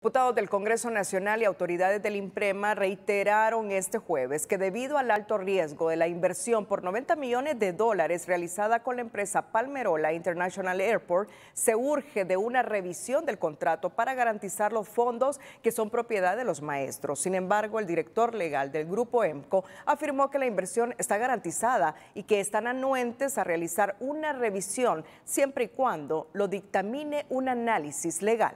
Diputados del Congreso Nacional y autoridades del IMPREMA reiteraron este jueves que debido al alto riesgo de la inversión por 90 millones de dólares realizada con la empresa Palmerola International Airport, se urge de una revisión del contrato para garantizar los fondos que son propiedad de los maestros. Sin embargo, el director legal del grupo EMCO afirmó que la inversión está garantizada y que están anuentes a realizar una revisión siempre y cuando lo dictamine un análisis legal.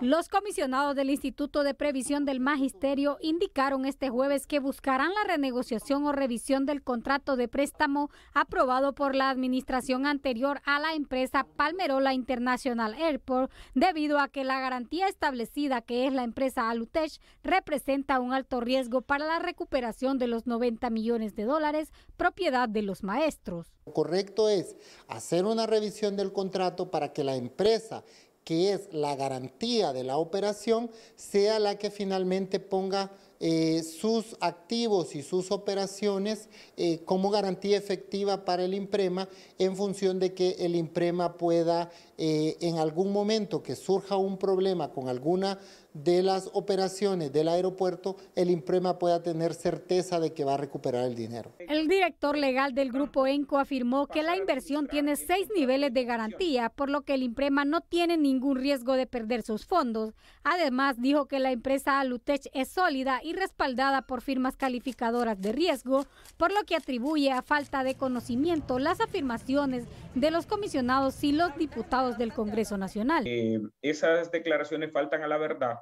Los comisionados del Instituto de Previsión del Magisterio indicaron este jueves que buscarán la renegociación o revisión del contrato de préstamo aprobado por la administración anterior a la empresa Palmerola International Airport debido a que la garantía establecida que es la empresa Alutech representa un alto riesgo para la recuperación de los 90 millones de dólares propiedad de los maestros. Lo correcto es hacer una revisión del contrato para que la empresa que es la garantía de la operación, sea la que finalmente ponga eh, sus activos y sus operaciones eh, como garantía efectiva para el IMPREMA en función de que el IMPREMA pueda eh, en algún momento que surja un problema con alguna de las operaciones del aeropuerto, el IMPREMA pueda tener certeza de que va a recuperar el dinero. El director legal del grupo ENCO afirmó que la inversión tiene seis niveles de garantía, por lo que el IMPREMA no tiene ningún riesgo de perder sus fondos. Además, dijo que la empresa Alutech es sólida y respaldada por firmas calificadoras de riesgo, por lo que atribuye a falta de conocimiento las afirmaciones de los comisionados y los diputados del Congreso Nacional. Eh, esas declaraciones faltan a la verdad.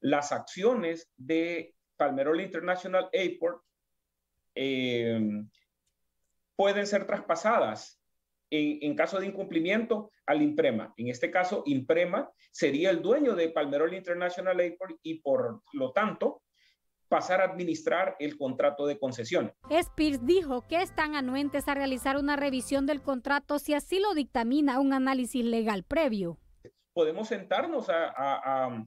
Las acciones de Palmerol International Airport eh, pueden ser traspasadas en, en, caso de incumplimiento al IMPREMA. En este caso, IMPREMA sería el dueño de Palmerol International Airport y por lo tanto pasar a administrar el contrato de concesión. Spears dijo que están anuentes a realizar una revisión del contrato si así lo dictamina un análisis legal previo. Podemos sentarnos a,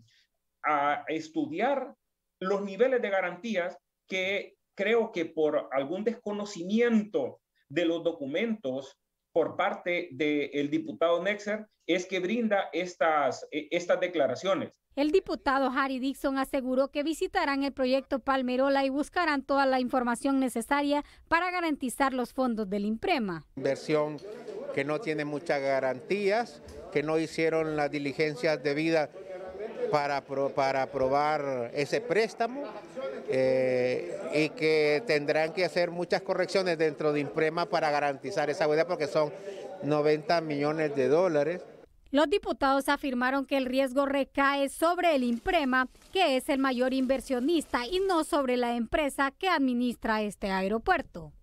a estudiar los niveles de garantías que creo que por algún desconocimiento de los documentos por parte del diputado Nexer es que brinda estas, e, estas declaraciones. El diputado Harry Dixon aseguró que visitarán el proyecto Palmerola y buscarán toda la información necesaria para garantizar los fondos del imprema. Inversión que no tiene muchas garantías, que no hicieron las diligencias debidas para, para aprobar ese préstamo eh, y que tendrán que hacer muchas correcciones dentro de Imprema para garantizar esa huelga porque son 90 millones de dólares. Los diputados afirmaron que el riesgo recae sobre el Imprema, que es el mayor inversionista, y no sobre la empresa que administra este aeropuerto.